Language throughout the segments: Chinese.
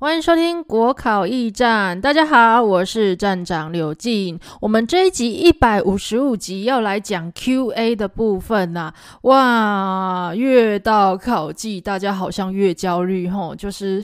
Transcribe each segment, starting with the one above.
欢迎收听国考驿站。大家好，我是站长柳静。我们这一集一百五十五集要来讲 Q&A 的部分呐。哇，越到考季，大家好像越焦虑吼。就是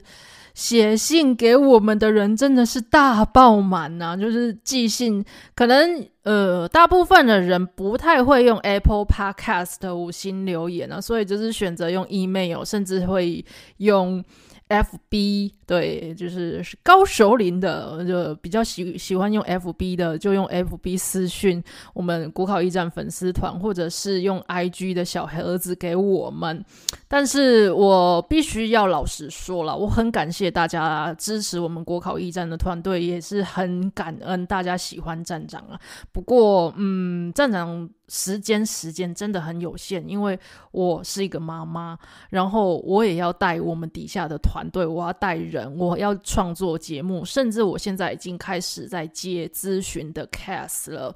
写信给我们的人真的是大爆满呐。就是寄信，可能呃，大部分的人不太会用 Apple Podcast 五星留言啊，所以就是选择用 Email，甚至会用 FB。对，就是高熟龄的，就比较喜喜欢用 F B 的，就用 F B 私讯我们国考驿站粉丝团，或者是用 I G 的小黑盒子给我们。但是我必须要老实说了，我很感谢大家支持我们国考驿站的团队，也是很感恩大家喜欢站长啊。不过，嗯，站长时间时间真的很有限，因为我是一个妈妈，然后我也要带我们底下的团队，我要带人。人，我要创作节目，甚至我现在已经开始在接咨询的 c a s e 了。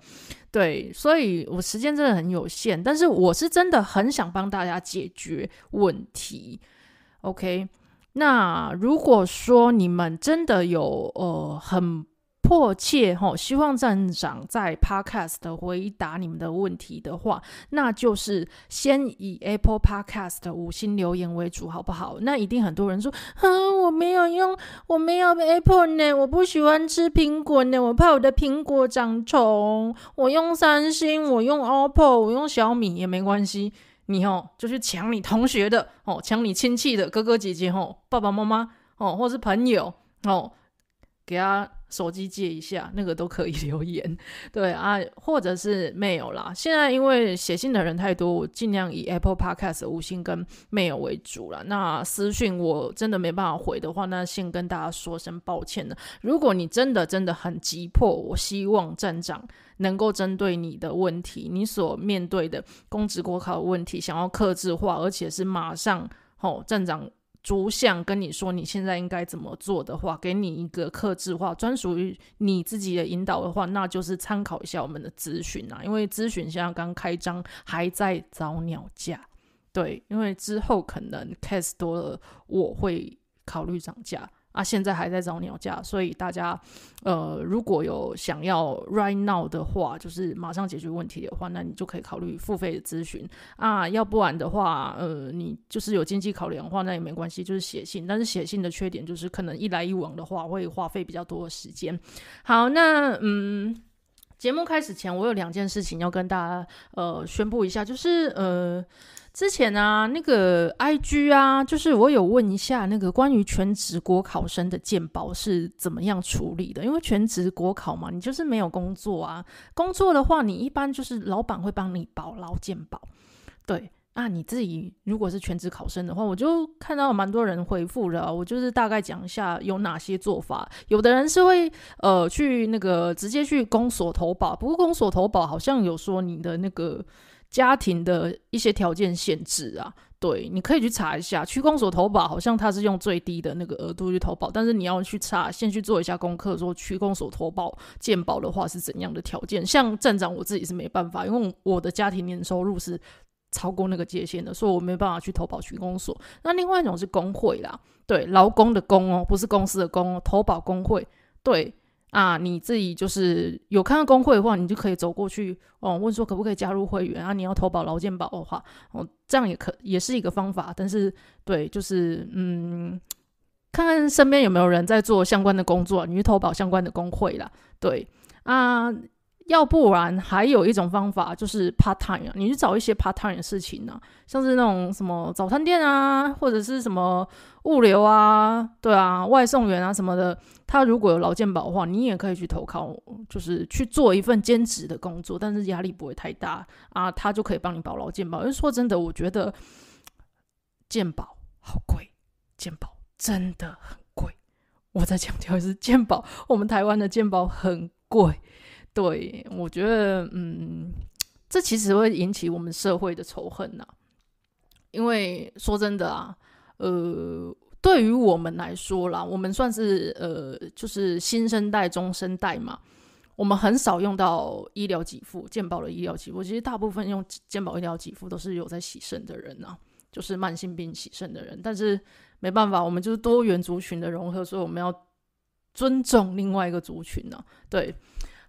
对，所以我时间真的很有限，但是我是真的很想帮大家解决问题。OK，那如果说你们真的有呃很。迫切哈，希望站长在 Podcast 回答你们的问题的话，那就是先以 Apple Podcast 的五星留言为主，好不好？那一定很多人说，哼，我没有用，我没有 Apple 呢，我不喜欢吃苹果呢，我怕我的苹果长虫，我用三星，我用 OPPO，我用小米也没关系，你哦，就去抢你同学的哦，抢你亲戚的哥哥姐姐哦，爸爸妈妈哦，或是朋友哦，给他。手机借一下，那个都可以留言。对啊，或者是没有啦。现在因为写信的人太多，我尽量以 Apple Podcast 无心跟没有为主了。那私讯我真的没办法回的话，那先跟大家说声抱歉了。如果你真的真的很急迫，我希望站长能够针对你的问题，你所面对的公职国考问题，想要克制化，而且是马上哦，站长。主想跟你说你现在应该怎么做的话，给你一个克制化专属于你自己的引导的话，那就是参考一下我们的咨询啊，因为咨询现在刚开张还在找鸟价，对，因为之后可能 case 多了，我会考虑涨价。啊，现在还在找鸟架，所以大家，呃，如果有想要 right now 的话，就是马上解决问题的话，那你就可以考虑付费咨询啊。要不然的话，呃，你就是有经济考量的话，那也没关系，就是写信。但是写信的缺点就是，可能一来一往的话，会花费比较多的时间。好，那嗯。节目开始前，我有两件事情要跟大家呃宣布一下，就是呃之前啊，那个 I G 啊，就是我有问一下那个关于全职国考生的鉴保是怎么样处理的，因为全职国考嘛，你就是没有工作啊，工作的话你一般就是老板会帮你保劳鉴保，对。啊，你自己如果是全职考生的话，我就看到蛮多人回复了。我就是大概讲一下有哪些做法。有的人是会呃去那个直接去公所投保，不过公所投保好像有说你的那个家庭的一些条件限制啊。对，你可以去查一下去公所投保，好像他是用最低的那个额度去投保，但是你要去查，先去做一下功课，说去公所投保建保的话是怎样的条件。像站长我自己是没办法，因为我的家庭年收入是。超过那个界限的，所以我没办法去投保群工所。那另外一种是工会啦，对，劳工的工哦，不是公司的工哦，投保工会。对啊，你自己就是有看到工会的话，你就可以走过去哦，问说可不可以加入会员啊？你要投保劳健保的话，哦，这样也可也是一个方法。但是对，就是嗯，看看身边有没有人在做相关的工作，你去投保相关的工会啦。对啊。要不然还有一种方法就是 part time 啊，你去找一些 part time 的事情呢，像是那种什么早餐店啊，或者是什么物流啊，对啊，外送员啊什么的，他如果有劳健保的话，你也可以去投靠，就是去做一份兼职的工作，但是压力不会太大啊，他就可以帮你保劳健保。因为说真的，我觉得健保好贵，健保真的很贵，我再强调一次，健保，我们台湾的健保很贵。对，我觉得，嗯，这其实会引起我们社会的仇恨呐。因为说真的啊，呃，对于我们来说啦，我们算是呃，就是新生代、中生代嘛，我们很少用到医疗给付，健保的医疗给付，其实大部分用健保医疗给付都是有在洗肾的人呐，就是慢性病洗肾的人。但是没办法，我们就是多元族群的融合，所以我们要尊重另外一个族群呢，对。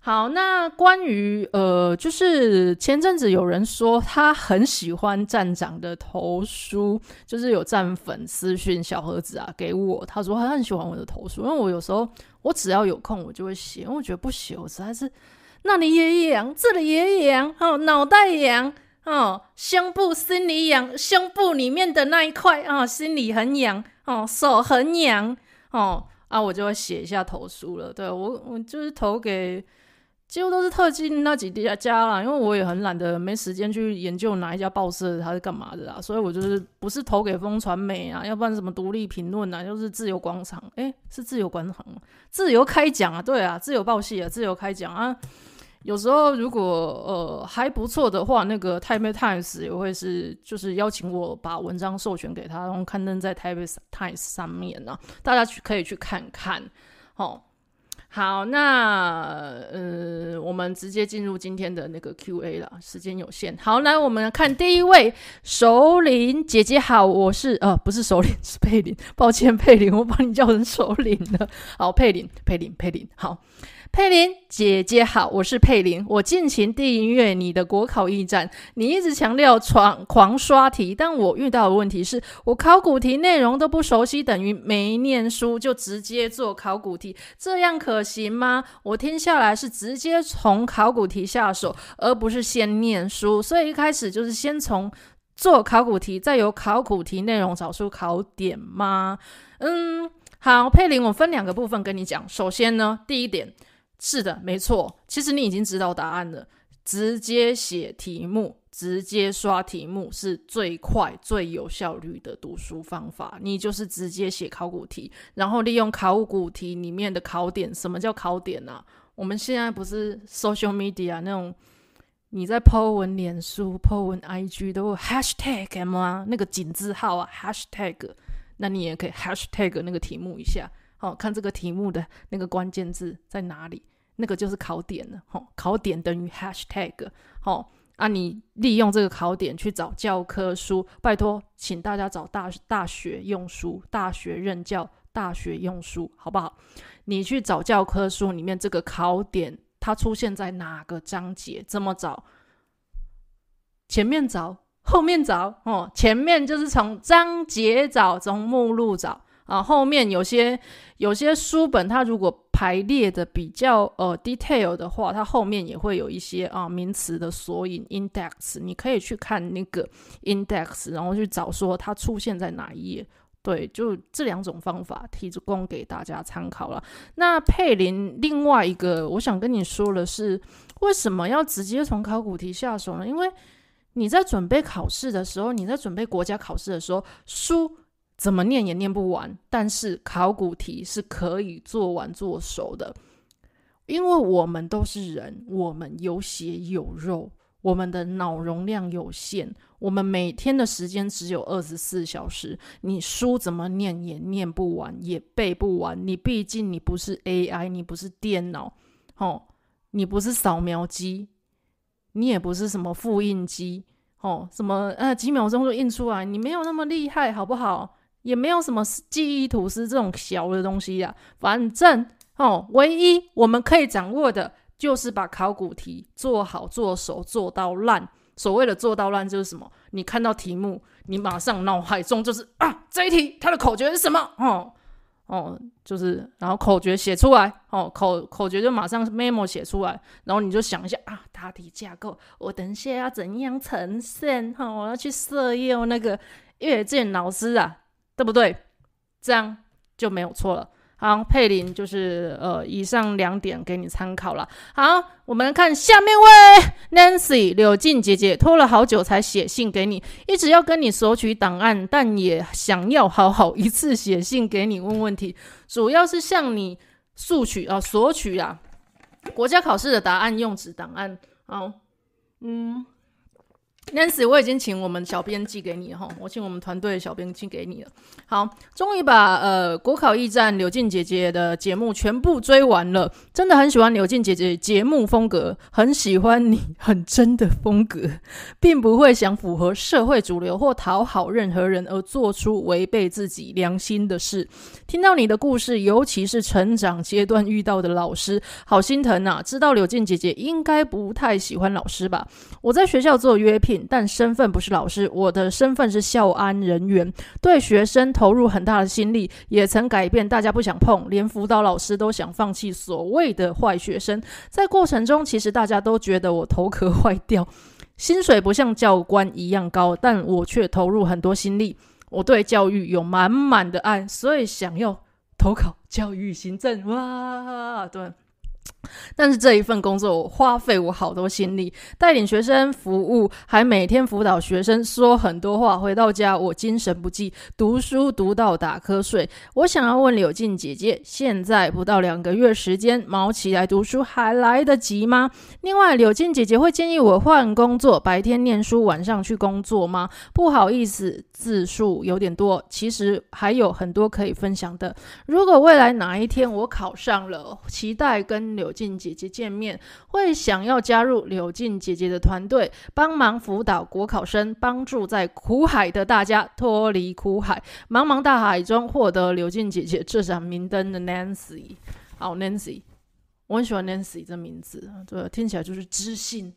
好，那关于呃，就是前阵子有人说他很喜欢站长的投诉，就是有站粉丝讯小盒子啊给我，他说他很喜欢我的投诉，因为我有时候我只要有空我就会写，因为我觉得不写我实在是那里也痒，这里也痒哦，脑袋痒哦，胸部心里痒，胸部里面的那一块啊心里很痒哦，手很痒哦，啊我就会写一下投诉了，对我我就是投给。几乎都是特技那几家啦，因为我也很懒得，没时间去研究哪一家报社它是干嘛的啊，所以我就是不是投给风传媒啊，要不然什么独立评论啊，又是自由广场，哎，是自由广场，自由开讲啊，对啊，自由报系啊，自由开讲啊，有时候如果呃还不错的话，那个《泰 i 泰 e Times》也会是就是邀请我把文章授权给他，然后刊登在《泰 i 泰 e Times》上面呢，大家去可以去看看哦。好，那呃，我们直接进入今天的那个 Q&A 了，时间有限。好，来，我们看第一位首领姐姐好，我是呃，不是首领，是佩林，抱歉，佩林，我把你叫成首领了。好，佩林，佩林，佩林，好。佩林姐姐好，我是佩林。我尽情订阅你的国考驿站，你一直强调狂狂刷题，但我遇到的问题是我考古题内容都不熟悉，等于没念书就直接做考古题，这样可行吗？我听下来是直接从考古题下手，而不是先念书，所以一开始就是先从做考古题，再由考古题内容找出考点吗？嗯，好，佩林，我分两个部分跟你讲。首先呢，第一点。是的，没错。其实你已经知道答案了，直接写题目，直接刷题目是最快、最有效率的读书方法。你就是直接写考古题，然后利用考古题里面的考点。什么叫考点呢？我们现在不是 social media 那种，你在 po 文脸书、po 文 IG 都 hashtag 吗？啊？那个井字号啊，hashtag 那你也可以 hashtag 那个题目一下。哦，看这个题目的那个关键字在哪里？那个就是考点了。哦，考点等于 hashtag。哦，啊，你利用这个考点去找教科书。拜托，请大家找大大学用书、大学任教、大学用书，好不好？你去找教科书里面这个考点，它出现在哪个章节？这么找，前面找，后面找。哦，前面就是从章节找，从目录找。啊，后面有些有些书本，它如果排列的比较呃 detail 的话，它后面也会有一些啊名词的索引 index，你可以去看那个 index，然后去找说它出现在哪一页。对，就这两种方法提供给大家参考了。那佩林另外一个我想跟你说的是，为什么要直接从考古题下手呢？因为你在准备考试的时候，你在准备国家考试的时候，书。怎么念也念不完，但是考古题是可以做完做熟的，因为我们都是人，我们有血有肉，我们的脑容量有限，我们每天的时间只有二十四小时。你书怎么念也念不完，也背不完。你毕竟你不是 AI，你不是电脑，吼，你不是扫描机，你也不是什么复印机，吼，什么呃几秒钟就印出来，你没有那么厉害，好不好？也没有什么记忆图司这种小的东西呀，反正哦，唯一我们可以掌握的就是把考古题做好、做熟、做到烂。所谓的做到烂就是什么？你看到题目，你马上脑海中就是啊，这一题它的口诀是什么？哦哦，就是然后口诀写出来哦，口口诀就马上 memo 写出来，然后你就想一下啊，答题架构，我等一下要怎样呈现？哈，我要去设诱那个阅卷老师啊。对不对？这样就没有错了。好，佩林就是呃，以上两点给你参考了。好，我们看下面位，Nancy，柳静姐姐，拖了好久才写信给你，一直要跟你索取档案，但也想要好好一次写信给你问问题，主要是向你索取啊，索取啊，国家考试的答案用纸档案。好，嗯。Nancy，我已经请我们小编寄给你哈，我请我们团队小编寄给你了。好，终于把呃国考驿站柳静姐姐的节目全部追完了，真的很喜欢柳静姐姐节目风格，很喜欢你很真的风格，并不会想符合社会主流或讨好任何人而做出违背自己良心的事。听到你的故事，尤其是成长阶段遇到的老师，好心疼呐。知道柳静姐姐应该不太喜欢老师吧？我在学校做约聘。但身份不是老师，我的身份是校安人员，对学生投入很大的心力，也曾改变大家不想碰，连辅导老师都想放弃所谓的坏学生。在过程中，其实大家都觉得我头壳坏掉，薪水不像教官一样高，但我却投入很多心力，我对教育有满满的爱，所以想要投考教育行政哇，对。但是这一份工作，我花费我好多心力，带领学生服务，还每天辅导学生说很多话。回到家，我精神不济，读书读到打瞌睡。我想要问柳静姐姐，现在不到两个月时间，毛起来读书还来得及吗？另外，柳静姐姐会建议我换工作，白天念书，晚上去工作吗？不好意思，字数有点多，其实还有很多可以分享的。如果未来哪一天我考上了，期待跟。柳静姐姐见面会，想要加入柳静姐姐的团队，帮忙辅导国考生，帮助在苦海的大家脱离苦海，茫茫大海中获得柳静姐姐这盏明灯的 Nancy，好，Nancy，我很喜欢 Nancy 这名字，对，听起来就是知性，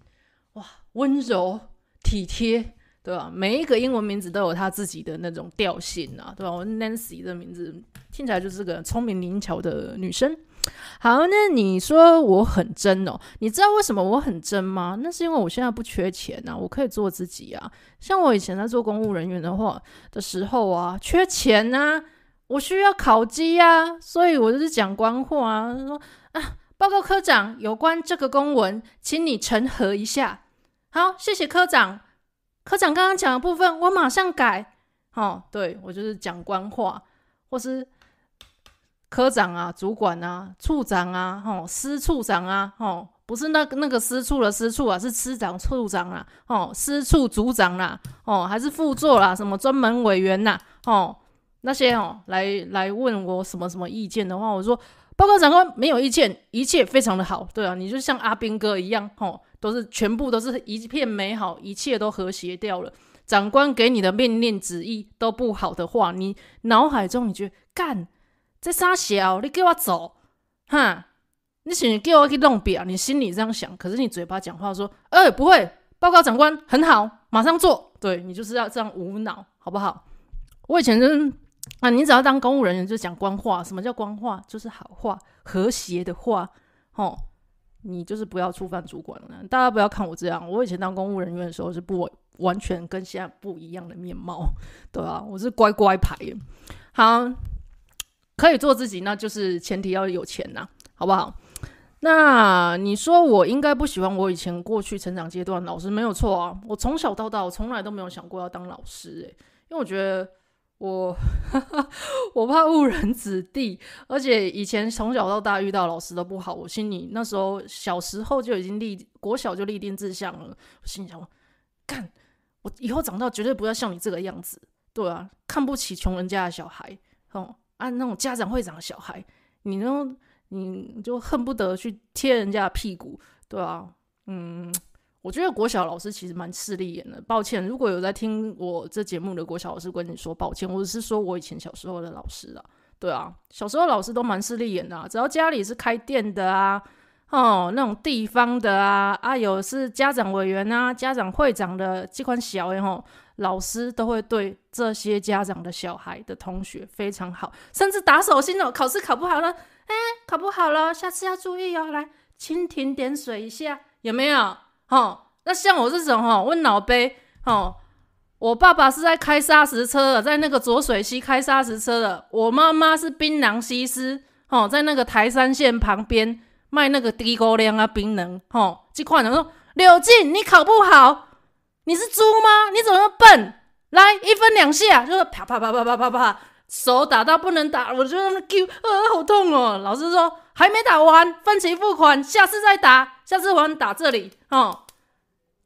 哇，温柔体贴，对吧？每一个英文名字都有他自己的那种调性啊，对吧？我 Nancy 这名字听起来就是个聪明灵巧的女生。好，那你说我很真哦？你知道为什么我很真吗？那是因为我现在不缺钱呐，我可以做自己啊。像我以前在做公务人员的话的时候啊，缺钱呐，我需要考绩啊，所以我就是讲官话，啊，说啊，报告科长，有关这个公文，请你呈核一下。好，谢谢科长。科长刚刚讲的部分，我马上改。好，对我就是讲官话，或是。科长啊，主管啊，处长啊，吼，司处长啊，吼，不是那那个司处的司处啊，是司长处长啊，哦，司处组长啦，哦，还是副座啦，什么专门委员呐，哦，那些哦，来来问我什么什么意见的话，我说报告长官没有意见，一切非常的好，对啊，你就像阿兵哥一样，哦，都是全部都是一片美好，一切都和谐掉了。长官给你的命令旨意都不好的话，你脑海中你觉得干。在撒笑，你给我做，哼！你想叫我去弄表，你心里这样想，可是你嘴巴讲话说，哎，不会，报告长官，很好，马上做。对你就是要这样无脑，好不好？我以前就是，啊，你只要当公务人员就讲官话。什么叫官话？就是好话、和谐的话，吼！你就是不要触犯主管。大家不要看我这样，我以前当公务人员的时候是不完全跟现在不一样的面貌，对吧？我是乖乖牌，好。可以做自己，那就是前提要有钱呐，好不好？那你说我应该不喜欢我以前过去成长阶段老师没有错啊。我从小到大，我从来都没有想过要当老师，诶，因为我觉得我 我怕误人子弟，而且以前从小到大遇到老师都不好，我心里那时候小时候就已经立国小就立定志向了，我心里想，干我以后长大绝对不要像你这个样子，对啊，看不起穷人家的小孩，嗯。啊，那种家长会长的小孩，你都你就恨不得去贴人家屁股，对啊，嗯，我觉得国小老师其实蛮势利眼的。抱歉，如果有在听我这节目的国小老师跟你说抱歉，我是说我以前小时候的老师啊，对啊，小时候老师都蛮势利眼的。只要家里是开店的啊，哦，那种地方的啊，啊，有是家长委员啊、家长会长的，这款小然后。老师都会对这些家长的小孩的同学非常好，甚至打手心哦。考试考不好了，哎，考不好了，下次要注意哦。来蜻蜓点水一下，有没有？哦，那像我这种哦，问老杯哦，我爸爸是在开砂石车的，在那个浊水溪开砂石车的；我妈妈是槟榔西施，哦，在那个台山县旁边卖那个地沟凉啊槟榔，哦，这看人说柳静，你考不好。你是猪吗？你怎么笨？来，一分两下，就是啪啪啪啪啪啪啪，手打到不能打，我就那么 Q，呃，好痛哦。老师说还没打完，分期付款，下次再打，下次换打这里哦，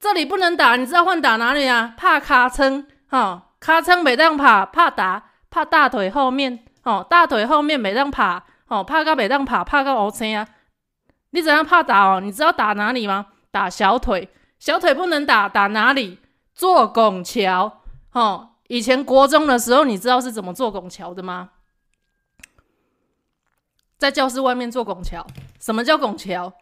这里不能打，你知道换打哪里啊？怕咔蹭，哦，咔蹭没当怕，怕打，怕大腿后面，哦，大腿后面没当怕，哦，怕到没当怕，怕到红尘啊。你怎样怕打哦？你知道打哪里吗？打小腿。小腿不能打，打哪里？坐拱桥，吼！以前国中的时候，你知道是怎么坐拱桥的吗？在教室外面做拱桥。什么叫拱桥？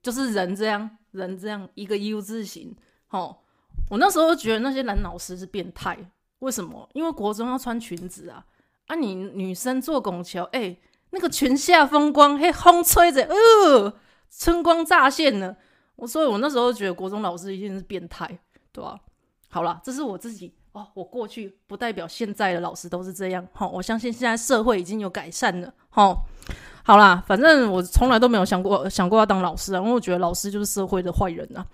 就是人这样，人这样一个 U 字形，吼！我那时候觉得那些男老师是变态，为什么？因为国中要穿裙子啊！啊，你女生坐拱桥，哎，那个裙下风光，嘿，风吹着，呃，春光乍现呢。我所以，我那时候觉得国中老师一定是变态，对吧？好了，这是我自己哦。我过去不代表现在的老师都是这样。好，我相信现在社会已经有改善了。哈，好啦，反正我从来都没有想过，想过要当老师啊，因为我觉得老师就是社会的坏人啊。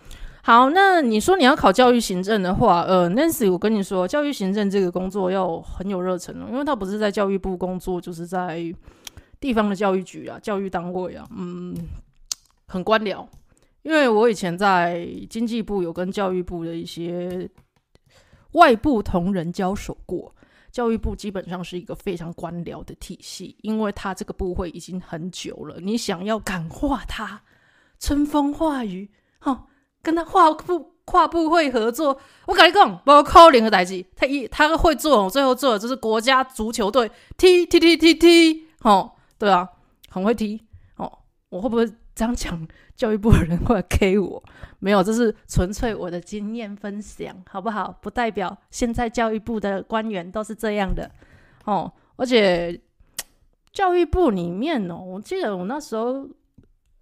好，那你说你要考教育行政的话，呃，Nancy，我跟你说，教育行政这个工作要很有热忱哦，因为他不是在教育部工作，就是在地方的教育局啊、教育单位啊，嗯，很官僚。因为我以前在经济部有跟教育部的一些外部同仁交手过，教育部基本上是一个非常官僚的体系，因为他这个部会已经很久了，你想要感化他，春风化雨，哈，跟他跨部跨部会合作，我跟你讲，包括联合代际，他一他会做，最后做的就是国家足球队踢踢踢踢踢，哦，对啊，很会踢。我会不会这样讲？教育部的人会 K 我？没有，这是纯粹我的经验分享，好不好？不代表现在教育部的官员都是这样的哦。而且教育部里面哦，我记得我那时候，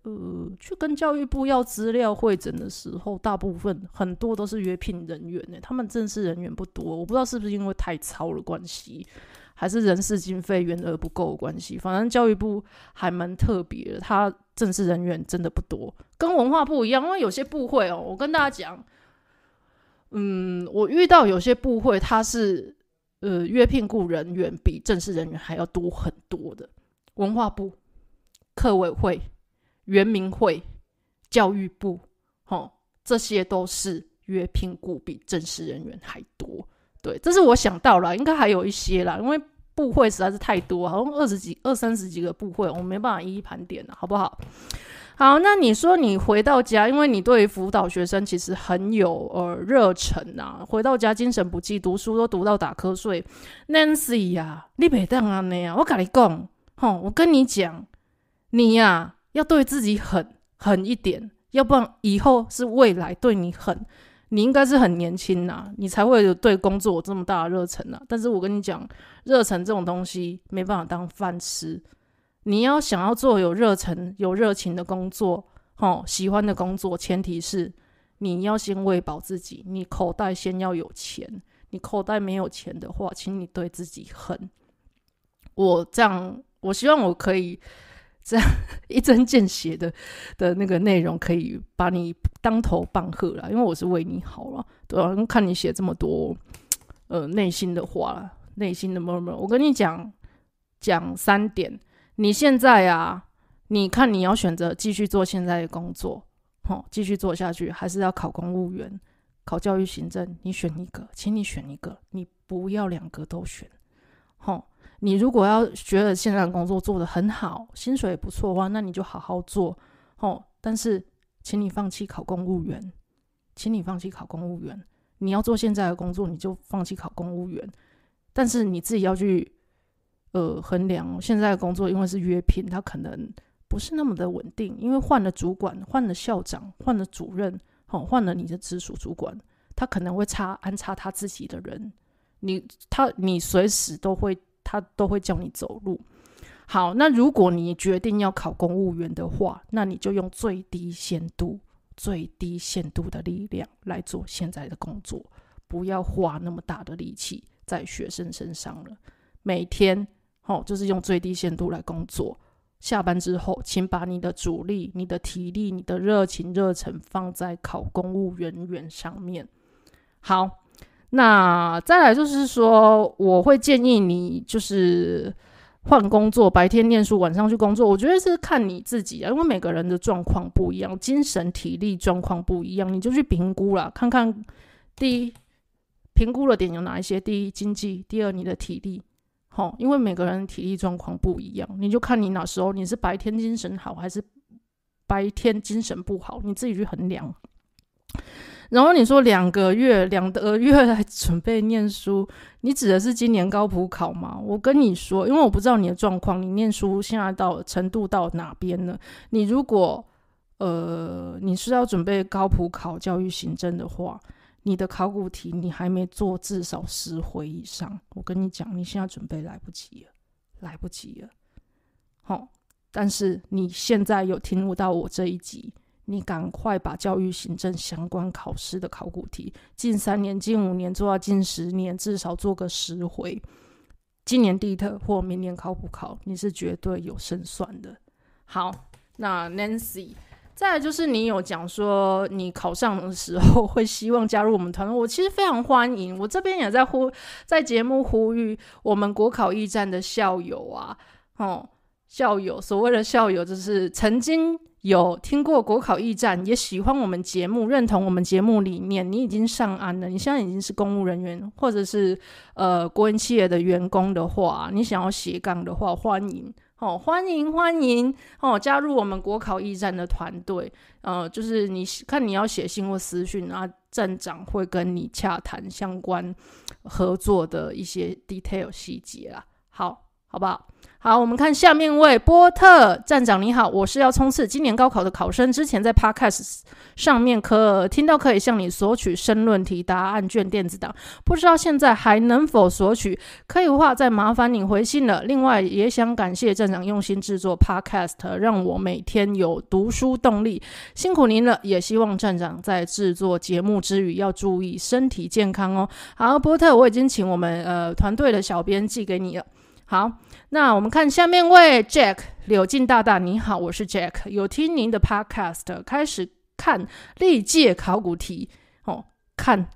呃，去跟教育部要资料会诊的时候，大部分很多都是约聘人员哎，他们正式人员不多，我不知道是不是因为太超了关系。还是人事经费员额不够的关系，反正教育部还蛮特别的，他正式人员真的不多，跟文化部一样，因为有些部会哦，我跟大家讲，嗯，我遇到有些部会，他是呃约聘雇人员比正式人员还要多很多的，文化部、客委会、原民会、教育部，哦，这些都是约聘雇比正式人员还多。对，这是我想到了，应该还有一些啦，因为部会实在是太多，好像二十几、二三十几个部会，我没办法一一盘点了，好不好？好，那你说你回到家，因为你对辅导学生其实很有呃热忱呐，回到家精神不济，读书都读到打瞌睡，Nancy 呀，你袂当安尼啊，我跟你讲，吼，我跟你讲，你呀要对自己狠狠一点，要不然以后是未来对你狠。你应该是很年轻呐，你才会有对工作有这么大的热忱呐。但是我跟你讲，热忱这种东西没办法当饭吃。你要想要做有热忱、有热情的工作，吼，喜欢的工作，前提是你要先喂饱自己，你口袋先要有钱。你口袋没有钱的话，请你对自己狠。我这样，我希望我可以。这样 一针见血的的那个内容可以把你当头棒喝了，因为我是为你好了，对啊，看你写这么多，呃，内心的话，内心的 m r m u r 我跟你讲讲三点。你现在啊，你看你要选择继续做现在的工作，吼，继续做下去，还是要考公务员、考教育行政？你选一个，请你选一个，你不要两个都选，好。你如果要觉得现在工作做的很好，薪水也不错的话，那你就好好做哦。但是，请你放弃考公务员，请你放弃考公务员。你要做现在的工作，你就放弃考公务员。但是你自己要去呃衡量现在的工作，因为是约聘，它可能不是那么的稳定。因为换了主管，换了校长，换了主任，哦，换了你的直属主管，他可能会插安插他自己的人，你他你随时都会。他都会叫你走路。好，那如果你决定要考公务员的话，那你就用最低限度、最低限度的力量来做现在的工作，不要花那么大的力气在学生身上了。每天，好，就是用最低限度来工作。下班之后，请把你的主力、你的体力、你的热情、热忱放在考公务员员上面。好。那再来就是说，我会建议你就是换工作，白天念书，晚上去工作。我觉得是看你自己啊，因为每个人的状况不一样，精神体力状况不一样，你就去评估了，看看第一评估的点有哪一些。第一，经济；第二，你的体力。好，因为每个人体力状况不一样，你就看你哪时候你是白天精神好，还是白天精神不好，你自己去衡量。然后你说两个月两个月来准备念书，你指的是今年高普考吗？我跟你说，因为我不知道你的状况，你念书现在到程度到哪边了？你如果呃你是要准备高普考教育行政的话，你的考古题你还没做至少十回以上，我跟你讲，你现在准备来不及了，来不及了。好，但是你现在有听录到我这一集。你赶快把教育行政相关考试的考古题，近三年、近五年做到近十年，至少做个十回。今年第一特或明年考古考，你是绝对有胜算的。好，那 Nancy，再就是你有讲说你考上的时候会希望加入我们团队，我其实非常欢迎，我这边也在呼，在节目呼吁我们国考驿站的校友啊，哦，校友，所谓的校友就是曾经。有听过国考驿站，也喜欢我们节目，认同我们节目理念，你已经上岸了，你现在已经是公务人员或者是呃国营企业的员工的话，你想要斜杠的话，欢迎哦，欢迎欢迎哦，加入我们国考驿站的团队，呃，就是你看你要写信或私讯，啊，站长会跟你洽谈相关合作的一些 detail 细节啦。好。好不好？好，我们看下面位波特站长你好，我是要冲刺今年高考的考生，之前在 Podcast 上面可听到可以向你索取申论题答案卷电子档，不知道现在还能否索取？可以的话再麻烦你回信了。另外也想感谢站长用心制作 Podcast，让我每天有读书动力，辛苦您了。也希望站长在制作节目之余要注意身体健康哦。好，波特，我已经请我们呃团队的小编寄给你了。好。那我们看下面位 Jack 柳静大大，你好，我是 Jack，有听您的 Podcast，开始看历届考古题，哦，看，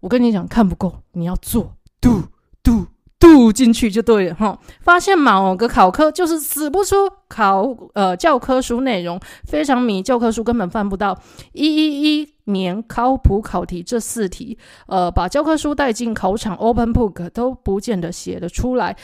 我跟你讲，看不够，你要做，do do do 进去就对了哈。发现某个考科就是死不出考，呃，教科书内容非常迷，教科书根本翻不到一一一年考古考题这四题，呃，把教科书带进考场，Open Book 都不见得写得出来。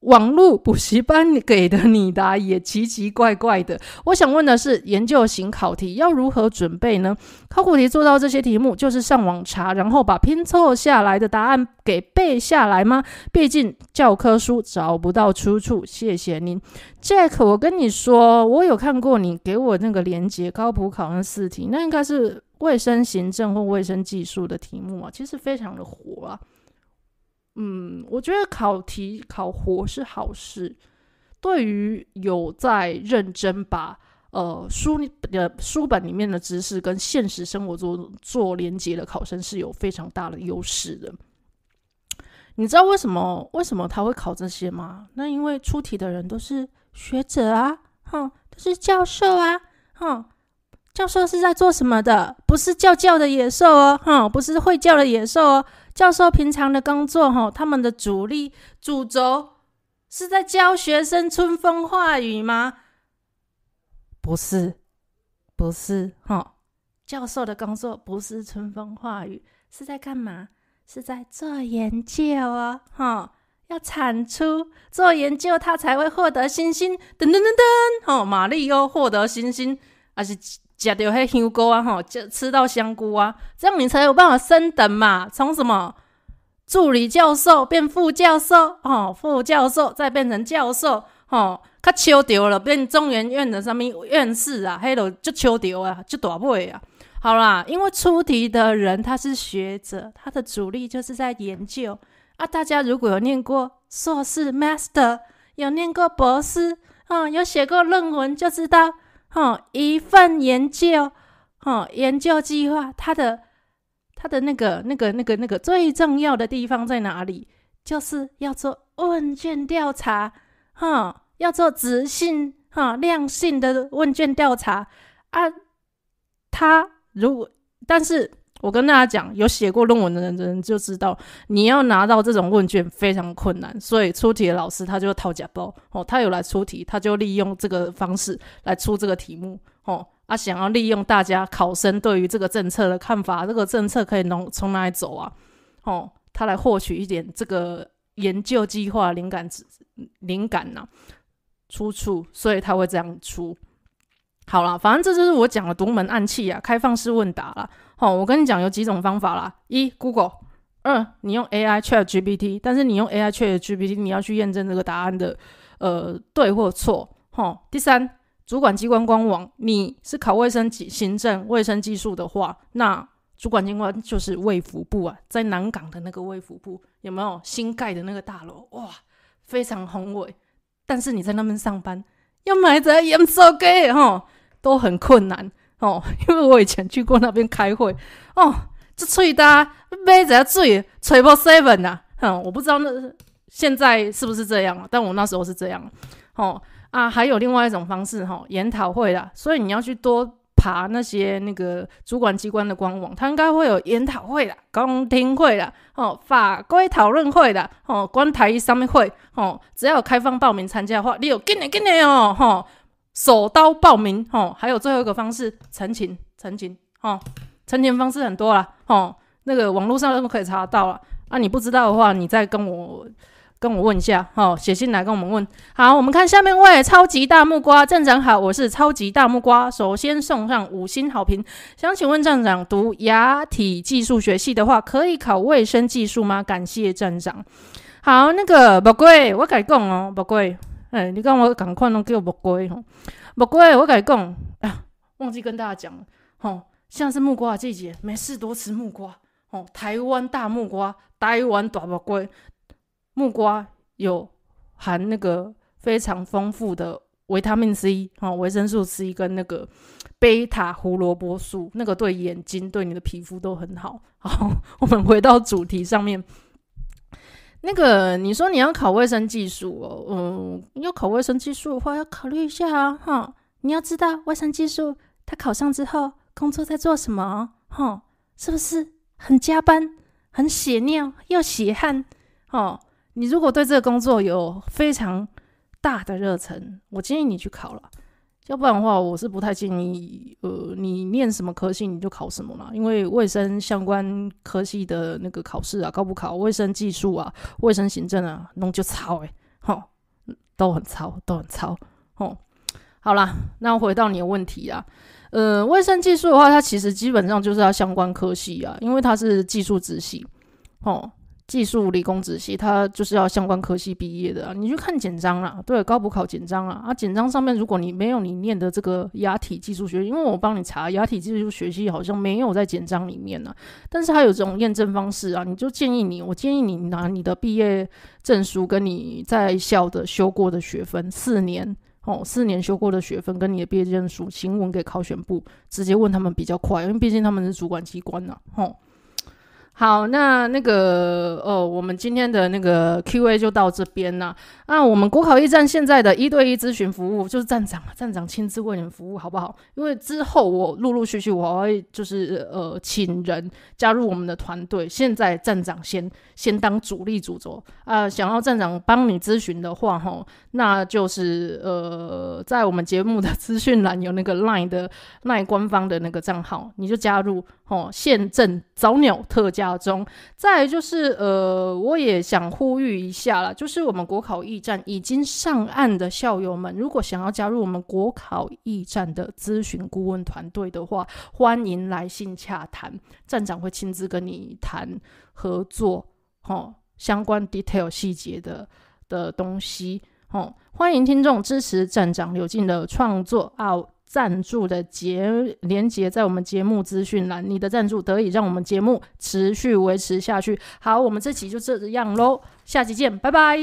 网络补习班给的你答也奇奇怪怪的。我想问的是，研究型考题要如何准备呢？考古题做到这些题目，就是上网查，然后把拼凑下来的答案给背下来吗？毕竟教科书找不到出处。谢谢您，Jack。我跟你说，我有看过你给我那个连接，高普考那试题，那应该是卫生行政或卫生技术的题目啊，其实非常的火啊。嗯，我觉得考题考活是好事，对于有在认真把呃书的书本里面的知识跟现实生活中做连接的考生是有非常大的优势的。你知道为什么为什么他会考这些吗？那因为出题的人都是学者啊，哼，都是教授啊，哼，教授是在做什么的？不是叫叫的野兽哦，哼，不是会叫的野兽哦。教授平常的工作，哈，他们的主力主轴是在教学生春风化雨吗？不是，不是，哈。教授的工作不是春风化雨，是在干嘛？是在做研究啊，哈。要产出做研究，他才会获得星星。噔噔噔噔，哦，马丽欧获得星星。还是食到迄香菇啊，吼，吃吃到香菇啊，这样你才有办法升等嘛。从什么助理教授变副教授，吼，副教授再变成教授，吼，较抽到了变中原院的啥物院士啊，迄路就抽到啊，就大位啊。好啦，因为出题的人他是学者，他的主力就是在研究。啊，大家如果有念过硕士、master，有念过博士，啊，有写过论文，就知道。哦，一份研究，哦，研究计划，它的，它的那个，那个，那个，那个最重要的地方在哪里？就是要做问卷调查，哈，要做质性，哈，量性的问卷调查。啊，他如果，但是。我跟大家讲，有写过论文的人就知道，你要拿到这种问卷非常困难，所以出题的老师他就套假包哦，他有来出题，他就利用这个方式来出这个题目哦，啊，想要利用大家考生对于这个政策的看法，这个政策可以从从哪里走啊？哦，他来获取一点这个研究计划灵感、灵感呐出处，所以他会这样出。好了，反正这就是我讲的独门暗器啊，开放式问答了。好，我跟你讲有几种方法啦。一，Google；二，你用 AI Chat GPT。但是你用 AI Chat GPT，你要去验证这个答案的呃对或错。好，第三，主管机关官网。你是考卫生行政、卫生技术的话，那主管机关就是卫福部啊，在南港的那个卫福部有没有新盖的那个大楼？哇，非常宏伟。但是你在那边上班，要买一验收抽给吼，都很困难。哦，因为我以前去过那边开会，哦，这最大杯子要最吹 r i seven 呢，哼，我不知道那现在是不是这样，但我那时候是这样，哦啊，还有另外一种方式，哈，研讨会啦，所以你要去多爬那些那个主管机关的官网，它应该会有研讨会啦、公听会啦、哦法规讨论会啦、哦官台上面会，哦，只要有开放报名参加的话，你有跟你跟你哦，哦。手刀报名哦，还有最后一个方式，陈情，陈情哦，陈情方式很多啦哦，那个网络上都可以查到了。啊，你不知道的话，你再跟我跟我问一下哦，写信来跟我们问。好，我们看下面位超级大木瓜站长好，我是超级大木瓜，首先送上五星好评。想请问站长，读牙体技术学系的话，可以考卫生技术吗？感谢站长。好，那个宝贵，我改工哦，宝贵。哎，你讲我赶快弄叫木瓜吼，木瓜，我你讲，哎呀，忘记跟大家讲了吼，现在是木瓜的季节，没事多吃木瓜吼。台湾大木瓜，台湾大木瓜，木瓜有含那个非常丰富的维他命 C 啊，维生素 C 跟那个贝塔胡萝卜素，那个对眼睛、对你的皮肤都很好。好，我们回到主题上面。那个，你说你要考卫生技术哦，嗯，要考卫生技术的话，要考虑一下啊，哈，你要知道卫生技术，他考上之后工作在做什么，哈，是不是很加班、很血尿、又血汗，哦，你如果对这个工作有非常大的热忱，我建议你去考了。要不然的话，我是不太建议，呃，你念什么科系你就考什么啦，因为卫生相关科系的那个考试啊，高不考卫生技术啊，卫生行政啊，弄就糙诶。吼，都很糙，都很糙，吼，好啦，那回到你的问题啊，呃，卫生技术的话，它其实基本上就是要相关科系啊，因为它是技术执行，吼。技术理工仔系，它就是要相关科系毕业的。你去看简章啦，对，高补考简章啦。啊，简章上面如果你没有你念的这个牙体技术学，因为我帮你查，牙体技术学系好像没有在简章里面呢。但是它有这种验证方式啊，你就建议你，我建议你拿你的毕业证书跟你在校的修过的学分，四年哦，四年修过的学分跟你的毕业证书，询问给考选部，直接问他们比较快，因为毕竟他们是主管机关呐，吼。好，那那个呃，我们今天的那个 Q A 就到这边啦。那我们国考驿站现在的一对一咨询服务就是站长，站长亲自为您服务，好不好？因为之后我陆陆续续我会就是呃，请人加入我们的团队。现在站长先先当主力主轴啊，想要站长帮你咨询的话，哈，那就是呃，在我们节目的资讯栏有那个 Line 的 Line 官方的那个账号，你就加入哦。现正早鸟特价。中，再就是呃，我也想呼吁一下啦，就是我们国考驿站已经上岸的校友们，如果想要加入我们国考驿站的咨询顾问团队的话，欢迎来信洽谈，站长会亲自跟你谈合作，吼，相关 detail 细节的的东西，哦，欢迎听众支持站长刘静的创作啊！赞助的节连接在我们节目资讯栏，你的赞助得以让我们节目持续维持下去。好，我们这期就这样喽，下期见，拜拜。